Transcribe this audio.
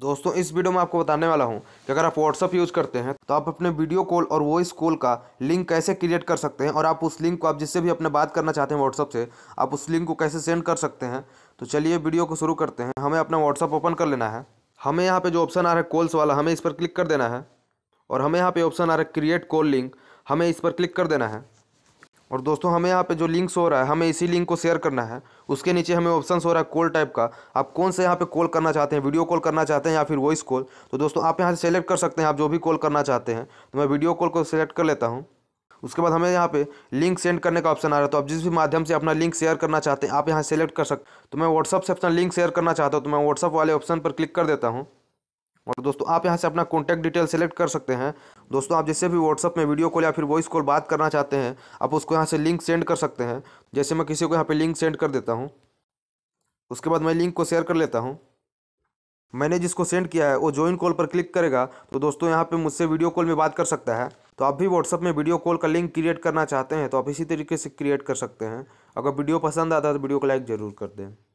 दोस्तों इस वीडियो में आपको बताने वाला हूं कि अगर आप व्हाट्सअप यूज़ करते हैं तो आप अपने वीडियो कॉल और वॉइस कॉल का लिंक कैसे क्रिएट कर सकते हैं और आप उस लिंक को आप जिससे भी अपने बात करना चाहते हैं व्हाट्सअप से आप उस लिंक को कैसे सेंड कर सकते हैं तो चलिए वीडियो को शुरू करते हैं हमें अपना व्हाट्सअप ओपन कर लेना है हमें यहाँ पर जो ऑप्शन आ रहा है कॉल्स वाला हमें इस पर क्लिक कर देना है और हमें यहाँ पर ऑप्शन आ रहा है क्रिएट कॉल लिंक हमें इस पर क्लिक कर देना है और दोस्तों हमें यहाँ पे जो लिंक्स हो रहा है हमें इसी लिंक को शेयर करना है उसके नीचे हमें ऑप्शन हो रहा है कॉल टाइप का आप कौन से यहाँ पे कॉल करना चाहते हैं वीडियो कॉल करना चाहते हैं या फिर वॉइस कॉल तो दोस्तों आप यहाँ से सेलेक्ट कर सकते हैं आप जो भी कॉल करना चाहते हैं तो मैं वीडियो कॉल को सिलेक्ट कर लेता हूँ उसके बाद हमें यहाँ पे लिंक सेंड करने का ऑप्शन आ रहा है तो आप जिस भी माध्यम से अपना लिंक शेयर करना चाहते हैं आप यहाँ सेलेक्ट कर सकते तो मैं व्हाट्सअप से अपना लिंक शेयर करना चाहता हूँ तो मैं व्हाट्सअप वाले ऑप्शन पर क्लिक कर देता हूँ और दोस्तों आप यहाँ से अपना कॉन्टैक्ट डिटेल सेलेक्ट कर सकते हैं दोस्तों आप जैसे भी व्हाट्सअप में वीडियो कॉल या फिर वॉइस कॉल बात करना चाहते हैं आप उसको यहाँ से लिंक सेंड कर सकते हैं जैसे मैं किसी को यहाँ पर लिंक सेंड कर देता हूँ उसके बाद मैं लिंक को शेयर कर लेता हूँ मैंने जिसको सेंड किया है वो ज्वाइन कॉल पर क्लिक करेगा तो दोस्तों यहाँ पे मुझसे वीडियो कॉल में बात कर सकता है तो आप भी व्हाट्सअप में वीडियो कॉल का लिंक क्रिएट करना चाहते हैं तो आप इसी तरीके से क्रिएट कर सकते हैं अगर वीडियो पसंद आता है तो वीडियो को लाइक ज़रूर कर दें